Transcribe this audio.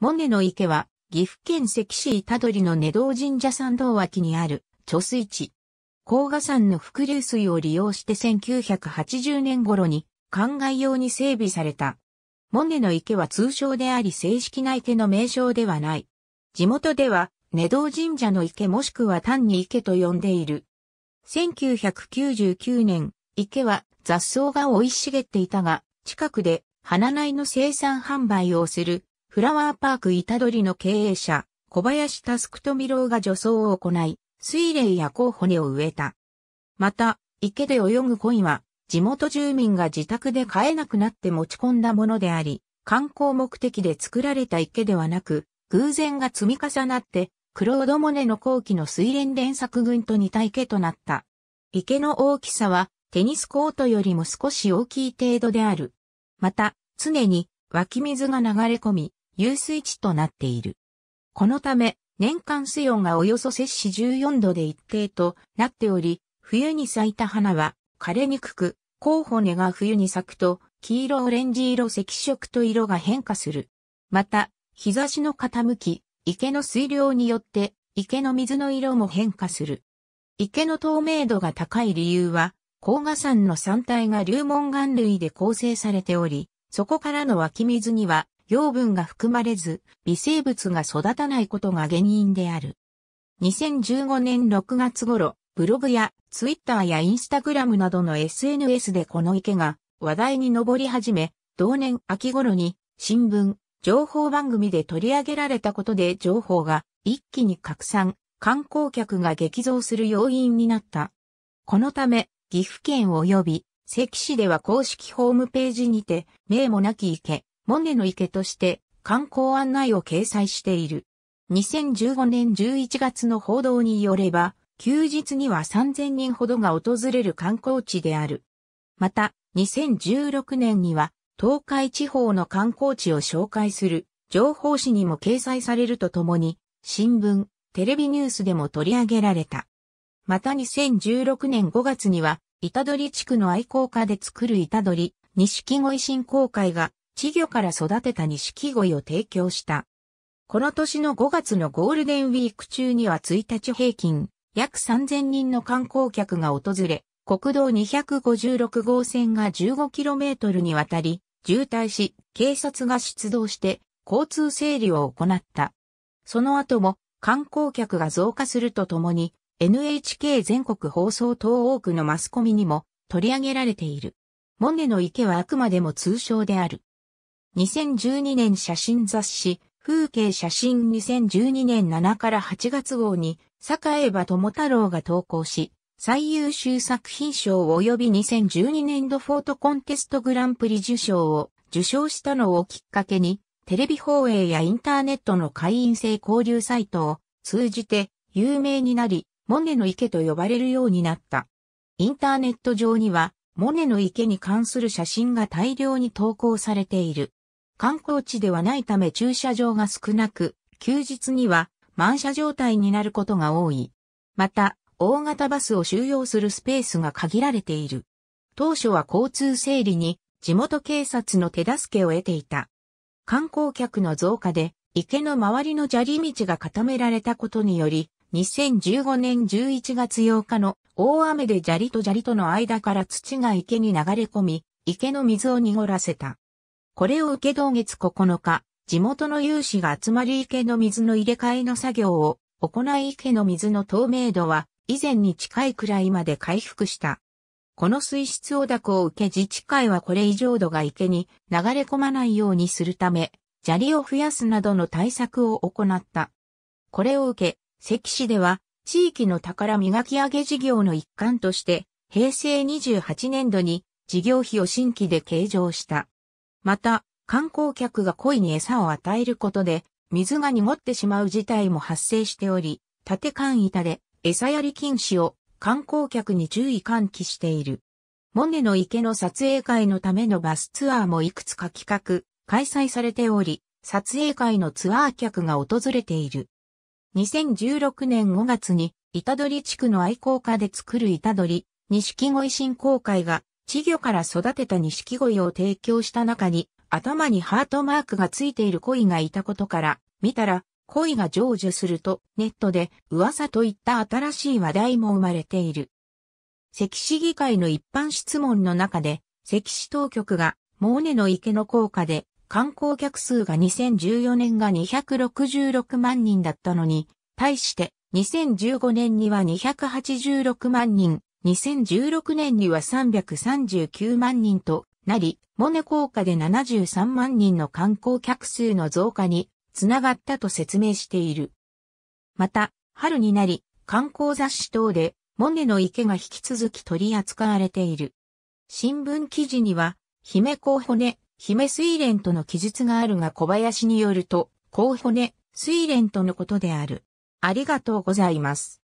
モネの池は、岐阜県関市板取の根道神社参道脇にある、貯水池。甲賀山の伏流水を利用して1980年頃に、灌漑用に整備された。モネの池は通称であり正式な池の名称ではない。地元では、根道神社の池もしくは単に池と呼んでいる。1999年、池は雑草が生い茂っていたが、近くで花苗の生産販売をするフラワーパーク板取の経営者、小林タスク富郎が除草を行い、水霊や候補にを植えた。また、池で泳ぐ鯉は、地元住民が自宅で飼えなくなって持ち込んだものであり、観光目的で作られた池ではなく、偶然が積み重なって、クロード・モネの後期の水蓮連作群と似た池となった。池の大きさは、テニスコートよりも少し大きい程度である。また、常に湧き水が流れ込み、遊水地となっている。このため、年間水温がおよそ摂氏14度で一定となっており、冬に咲いた花は枯れにくく、候補根が冬に咲くと、黄色オレンジ色赤色と色が変化する。また、日差しの傾き、池の水量によって池の水の色も変化する。池の透明度が高い理由は、甲賀山の山体が流紋岩類で構成されており、そこからの湧き水には養分が含まれず、微生物が育たないことが原因である。2015年6月頃、ブログやツイッターやインスタグラムなどの SNS でこの池が話題に上り始め、同年秋頃に新聞、情報番組で取り上げられたことで情報が一気に拡散、観光客が激増する要因になった。このため、岐阜県及び関市では公式ホームページにて、名もなき池、モネの池として観光案内を掲載している。2015年11月の報道によれば、休日には3000人ほどが訪れる観光地である。また、2016年には、東海地方の観光地を紹介する情報誌にも掲載されるとともに、新聞、テレビニュースでも取り上げられた。また2016年5月には、板取地区の愛好家で作る板取、錦鯉振興会が稚魚から育てた錦鯉を提供した。この年の5月のゴールデンウィーク中には1日平均、約3000人の観光客が訪れ、国道256号線が 15km にわたり、渋滞し、警察が出動して、交通整理を行った。その後も、観光客が増加するとともに、NHK 全国放送等多くのマスコミにも取り上げられている。モネの池はあくまでも通称である。2012年写真雑誌、風景写真2012年7から8月号に、坂江場智太郎が投稿し、最優秀作品賞及び2012年度フォートコンテストグランプリ受賞を受賞したのをきっかけに、テレビ放映やインターネットの会員制交流サイトを通じて有名になり、モネの池と呼ばれるようになった。インターネット上には、モネの池に関する写真が大量に投稿されている。観光地ではないため駐車場が少なく、休日には満車状態になることが多い。また、大型バスを収容するスペースが限られている。当初は交通整理に地元警察の手助けを得ていた。観光客の増加で池の周りの砂利道が固められたことにより、2015年11月8日の大雨で砂利と砂利との間から土が池に流れ込み、池の水を濁らせた。これを受け同月9日、地元の有志が集まり池の水の入れ替えの作業を行い池の水の透明度は以前に近いくらいまで回復した。この水質汚濁を受け自治会はこれ以上度が池に流れ込まないようにするため、砂利を増やすなどの対策を行った。これを受け、関市では地域の宝磨き上げ事業の一環として、平成28年度に事業費を新規で計上した。また、観光客が鯉に餌を与えることで、水が濁ってしまう事態も発生しており、縦間板で餌やり禁止を観光客に注意喚起している。モネの池の撮影会のためのバスツアーもいくつか企画、開催されており、撮影会のツアー客が訪れている。2016年5月に、板取地区の愛好家で作る板取、錦鯉振興会が稚魚から育てた錦鯉を提供した中に、頭にハートマークがついている鯉がいたことから、見たら、鯉が成就するとネットで噂といった新しい話題も生まれている。関市議会の一般質問の中で、関市当局がモーネの池の効果で観光客数が2014年が266万人だったのに、対して2015年には286万人、2016年には339万人となり、モネ効果で73万人の観光客数の増加につながったと説明している。また、春になり、観光雑誌等で、モネの池が引き続き取り扱われている。新聞記事には、姫候補ね、姫水蓮との記述があるが小林によると、候補ね、水蓮とのことである。ありがとうございます。